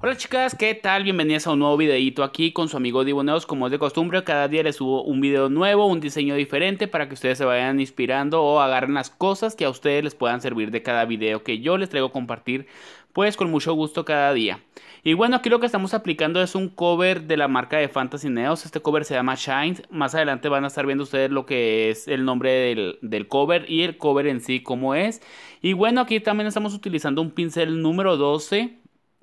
Hola chicas, ¿qué tal? Bienvenidas a un nuevo videito aquí con su amigo Diboneos como es de costumbre, cada día les subo un video nuevo, un diseño diferente para que ustedes se vayan inspirando o agarren las cosas que a ustedes les puedan servir de cada video que yo les traigo a compartir pues con mucho gusto cada día. Y bueno, aquí lo que estamos aplicando es un cover de la marca de Fantasy Neos. Este cover se llama Shines. Más adelante van a estar viendo ustedes lo que es el nombre del, cover y el cover en sí, como es. Y bueno, aquí también estamos utilizando un pincel número 12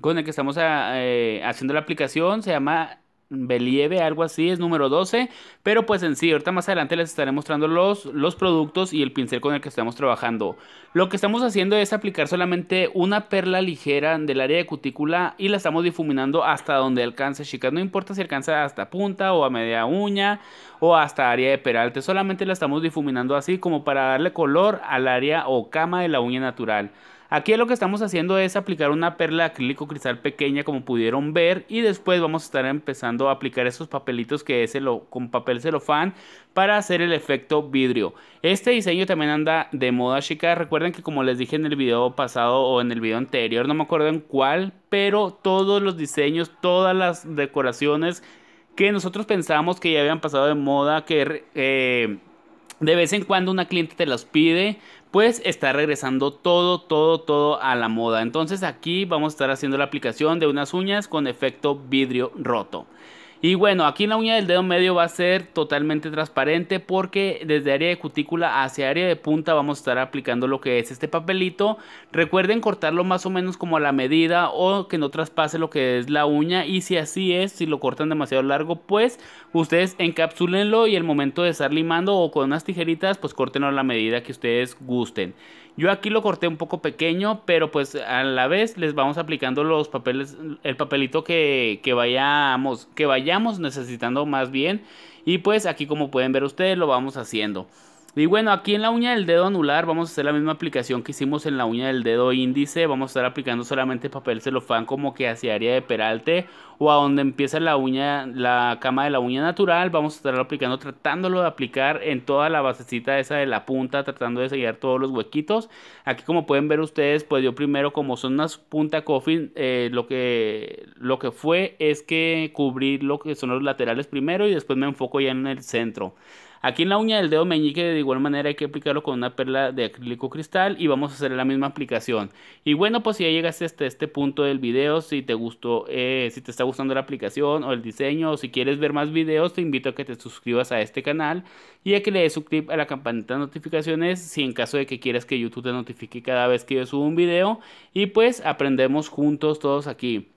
con el que estamos ah, eh, haciendo la aplicación. Se llama Believe, algo así, es número 12. Pero pues en sí, ahorita más adelante les estaré mostrando los, los productos y el pincel con el que estamos trabajando. Lo que estamos haciendo es aplicar solamente una perla ligera del área de cutícula y la estamos difuminando hasta donde alcance, chicas. No importa si alcanza hasta punta o a media uña o hasta área de peralte. Solamente la estamos difuminando así como para darle color al área o cama de la uña natural. Aquí lo que estamos haciendo es aplicar una perla acrílico cristal pequeña como pudieron ver y después vamos a estar empezando a aplicar esos papelitos que es el, con papel celofán para hacer el efecto vidrio. Este diseño también anda de moda chica. recuerden que como les dije en el video pasado o en el video anterior, no me acuerdo en cuál, pero todos los diseños, todas las decoraciones que nosotros pensábamos que ya habían pasado de moda, que... Eh, de vez en cuando una cliente te las pide, pues está regresando todo, todo, todo a la moda. Entonces aquí vamos a estar haciendo la aplicación de unas uñas con efecto vidrio roto. Y bueno, aquí la uña del dedo medio va a ser totalmente transparente porque desde área de cutícula hacia área de punta vamos a estar aplicando lo que es este papelito. Recuerden cortarlo más o menos como a la medida o que no traspase lo que es la uña y si así es, si lo cortan demasiado largo, pues ustedes encapsúlenlo y el momento de estar limando o con unas tijeritas, pues córtenlo a la medida que ustedes gusten. Yo aquí lo corté un poco pequeño, pero pues a la vez les vamos aplicando los papeles, el papelito que, que vayamos, que vayamos necesitando más bien. Y pues aquí como pueden ver ustedes lo vamos haciendo. Y bueno, aquí en la uña del dedo anular vamos a hacer la misma aplicación que hicimos en la uña del dedo índice. Vamos a estar aplicando solamente papel celofán como que hacia área de peralte o a donde empieza la uña, la cama de la uña natural. Vamos a estar aplicando, tratándolo de aplicar en toda la basecita esa de la punta, tratando de sellar todos los huequitos. Aquí como pueden ver ustedes, pues yo primero como son unas punta coffin, eh, lo, que, lo que fue es que cubrí lo que son los laterales primero y después me enfoco ya en el centro. Aquí en la uña del dedo meñique de igual manera hay que aplicarlo con una perla de acrílico cristal y vamos a hacer la misma aplicación. Y bueno, pues si ya llegaste hasta este punto del video, si te gustó, eh, si te está gustando la aplicación o el diseño o si quieres ver más videos, te invito a que te suscribas a este canal y a que le des un clip a la campanita de notificaciones si en caso de que quieras que YouTube te notifique cada vez que yo subo un video y pues aprendemos juntos todos aquí.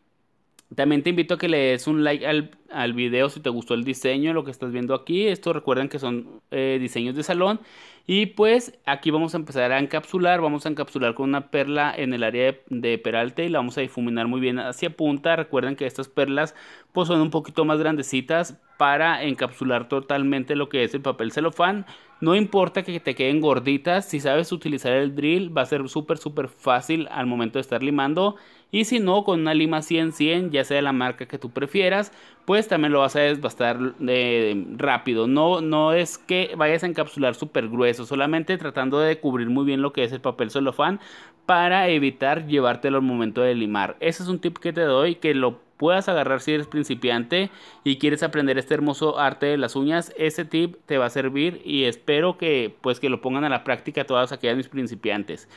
También te invito a que le des un like al al video si te gustó el diseño, lo que estás viendo aquí. Esto recuerden que son eh, diseños de salón. Y pues aquí vamos a empezar a encapsular. Vamos a encapsular con una perla en el área de, peralte y la vamos a difuminar muy bien hacia punta. Recuerden que estas perlas pues son un poquito más grandecitas para encapsular totalmente lo que es el papel celofán. No importa que te queden gorditas, si sabes utilizar el drill va a ser súper súper fácil al momento de estar limando. Y si no, con una lima 100-100, ya sea la marca que tú prefieras, pues también lo vas a desbastar eh, rápido. No, no es que vayas a encapsular súper grueso, solamente tratando de cubrir muy bien lo que es el papel celofán para evitar llevártelo al momento de limar. Ese es un tip que te doy que lo puedas agarrar si eres principiante y quieres aprender este hermoso arte de las uñas, Ese tip te va a servir y espero que pues que lo pongan a la práctica todas aquellas mis principiantes.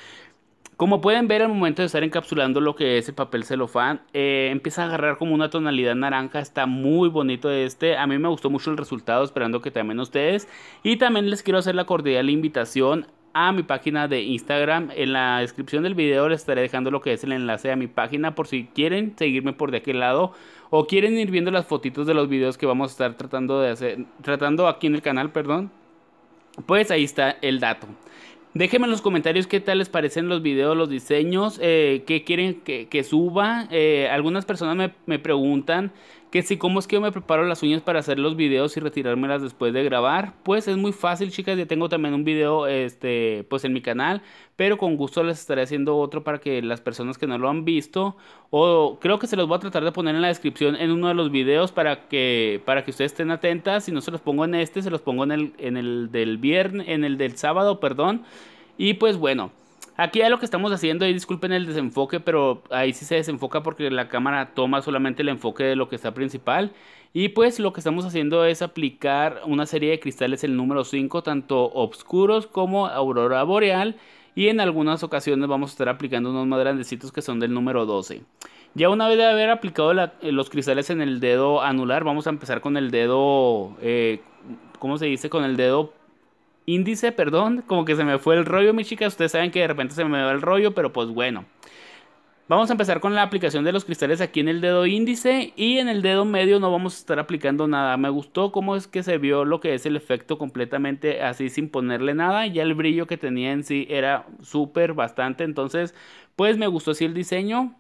Como pueden ver al momento de estar encapsulando lo que es el papel celofán, eh, empieza a agarrar como una tonalidad naranja, está muy bonito este, a mí me gustó mucho el resultado, esperando que también ustedes. Y también les quiero hacer la cordial invitación a mi página de Instagram. En la descripción del video les estaré dejando lo que es el enlace a mi página por si quieren seguirme por de aquel lado o quieren ir viendo las fotitos de los videos que vamos a estar tratando de hacer, tratando aquí en el canal, perdón. Pues ahí está el dato. Déjenme en los comentarios qué tal les parecen los videos, los diseños, eh, qué quieren que, suba. Eh, algunas personas me, me preguntan que si como es que yo me preparo las uñas para hacer los videos y retirármelas después de grabar, pues es muy fácil chicas, ya tengo también un video este, pues en mi canal, pero con gusto les estaré haciendo otro para que las personas que no lo han visto, o creo que se los voy a tratar de poner en la descripción en uno de los videos para que, para que ustedes estén atentas, si no se los pongo en este, se los pongo en el, en el del viernes, en el del sábado, perdón, y pues bueno. Aquí ya lo que estamos haciendo, y disculpen el desenfoque, pero ahí sí se desenfoca porque la cámara toma solamente el enfoque de lo que está principal. Y pues lo que estamos haciendo es aplicar una serie de cristales, el número 5, tanto oscuros como aurora boreal. Y en algunas ocasiones vamos a estar aplicando unos más grandecitos que son del número 12. Ya una vez de haber aplicado eh, los cristales en el dedo anular, vamos a empezar con el dedo, eh, ¿cómo se dice? Con el dedo índice, perdón, como que se me fue el rollo, mis chicas. Ustedes saben que de repente se me va el rollo, pero pues bueno. Vamos a empezar con la aplicación de los cristales aquí en el dedo índice y en el dedo medio no vamos a estar aplicando nada. Me gustó cómo es que se vio lo que es el efecto completamente así sin ponerle nada. Ya el brillo que tenía en sí era súper bastante. Entonces, pues me gustó así el diseño.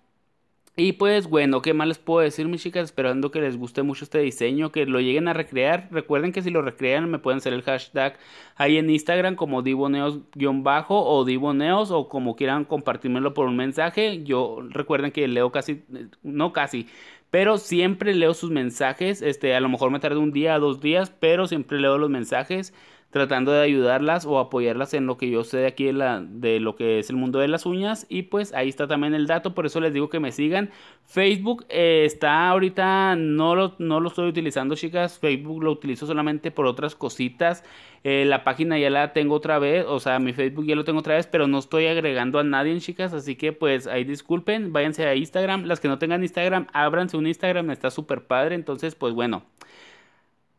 Y pues bueno, ¿qué más les puedo decir mis chicas? Esperando que les guste mucho este diseño, que lo lleguen a recrear. Recuerden que si lo recrean me pueden hacer el hashtag ahí en Instagram como divoneos-bajo o diboneos o como quieran compartírmelo por un mensaje. Yo recuerden que leo casi, no casi, pero siempre leo sus mensajes. Este, a lo mejor me tarda un día, dos días, pero siempre leo los mensajes tratando de ayudarlas o apoyarlas en lo que yo sé de aquí de, la, de lo que es el mundo de las uñas. Y pues ahí está también el dato, por eso les digo que me sigan. Facebook eh, está ahorita, no lo, no lo estoy utilizando chicas, Facebook lo utilizo solamente por otras cositas. Eh, la página ya la tengo otra vez, o sea, mi Facebook ya lo tengo otra vez, pero no estoy agregando a nadie, chicas. Así que pues ahí disculpen, váyanse a Instagram. Las que no tengan Instagram, ábranse un Instagram, está súper padre. Entonces, pues bueno.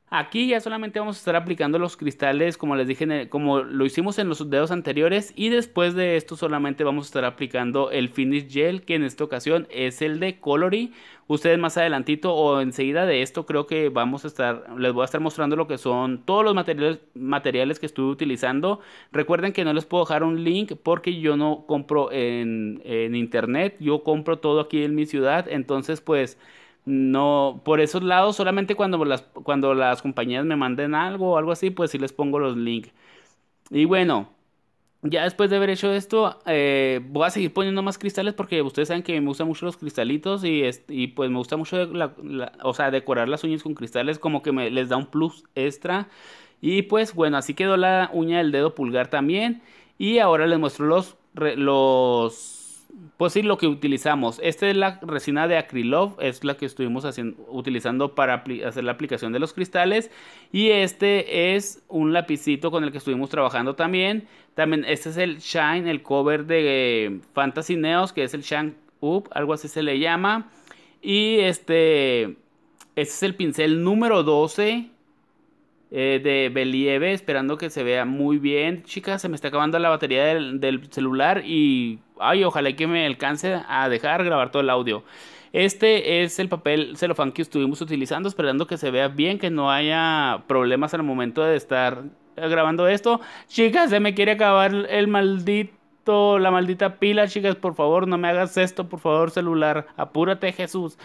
Aquí ya solamente vamos a estar aplicando los cristales como les dije, como lo hicimos en los dedos anteriores y después de esto solamente vamos a estar aplicando el Finish Gel que en esta ocasión es el de Colory. Ustedes más adelantito o enseguida de esto creo que vamos a estar, les voy a estar mostrando lo que son todos los materiales, materiales que estuve utilizando. Recuerden que no les puedo dejar un link porque yo no compro en, en internet, yo compro todo aquí en mi ciudad, entonces pues no, por esos lados, solamente cuando las, cuando las compañías me manden algo o algo así, pues sí les pongo los links. Y bueno, ya después de haber hecho esto, eh, voy a seguir poniendo más cristales porque ustedes saben que me gustan mucho los cristalitos y, y pues me gusta mucho, o sea, decorar las uñas con cristales como que me, les da un plus extra. Y pues bueno, así quedó la uña del dedo pulgar también. Y ahora les muestro los, los pues sí, lo que utilizamos. Esta es la resina de Acrylov. es la que estuvimos haciendo, utilizando para hacer la aplicación de los cristales. Y este es un lapicito con el que estuvimos trabajando también. También este es el Shine, el cover de eh, Fantasy Neos, que es el Shine Up, algo así se le llama. Y este, este es el pincel número 12 eh, de Believe, esperando que se vea muy bien. Chicas, se me está acabando la batería del, celular y, ay, ojalá que me alcance a dejar grabar todo el audio. Este es el papel celofán que estuvimos utilizando, esperando que se vea bien, que no haya problemas al momento de estar grabando esto. Chicas, se me quiere acabar el maldito, la maldita pila, chicas, por favor, no me hagas esto, por favor, celular, apúrate, Jesús.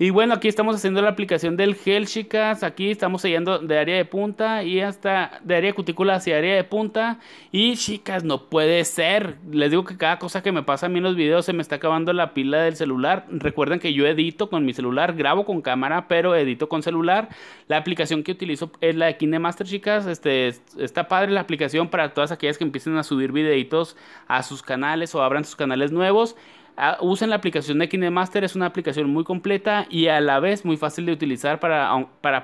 Y bueno, aquí estamos haciendo la aplicación del gel, chicas. Aquí estamos sellando de área de punta y hasta de área cutícula hacia área de punta. Y chicas, no puede ser. Les digo que cada cosa que me pasa a mí en los videos se me está acabando la pila del celular. Recuerden que yo edito con mi celular, grabo con cámara, pero edito con celular. La aplicación que utilizo es la de KineMaster, chicas. Este, está padre la aplicación para todas aquellas que empiecen a subir videitos a sus canales o abran sus canales nuevos. Ah, usen la aplicación de KineMaster, es una aplicación muy completa y a la vez muy fácil de utilizar para,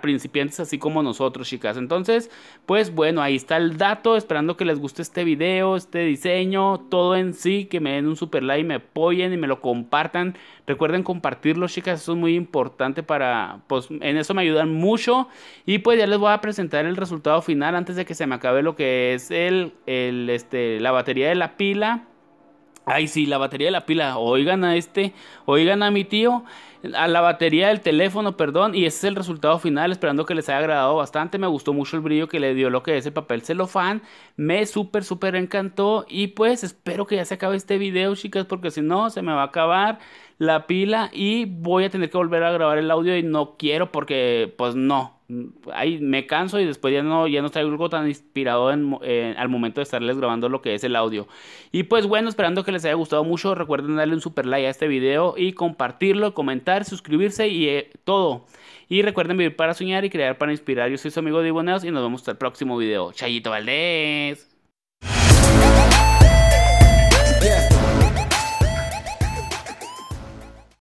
principiantes así como nosotros, chicas. Entonces, pues bueno, ahí está el dato, esperando que les guste este video, este diseño, todo en sí, que me den un super like, me apoyen y me lo compartan. Recuerden compartirlo, chicas, eso es muy importante para, pues en eso me ayudan mucho. Y pues ya les voy a presentar el resultado final antes de que se me acabe lo que es el, este, la batería de la pila Ay, sí, la batería de la pila. Oigan a este, oigan a mi tío, a la batería del teléfono, perdón. Y ese es el resultado final. Esperando que les haya agradado bastante. Me gustó mucho el brillo que le dio lo que es el papel celofán. Me súper, súper encantó. Y pues espero que ya se acabe este video, chicas, porque si no, se me va a acabar la pila y voy a tener que volver a grabar el audio. Y no quiero porque, pues no ahí me canso y después ya no, ya no traigo algo tan inspirado en, eh, al momento de estarles grabando lo que es el audio. Y pues bueno, esperando que les haya gustado mucho, recuerden darle un super like a este video y compartirlo, comentar, suscribirse y eh, todo. Y recuerden vivir para soñar y crear para inspirar. Yo soy su amigo Diboneos y nos vemos hasta el próximo video. Chayito Valdés.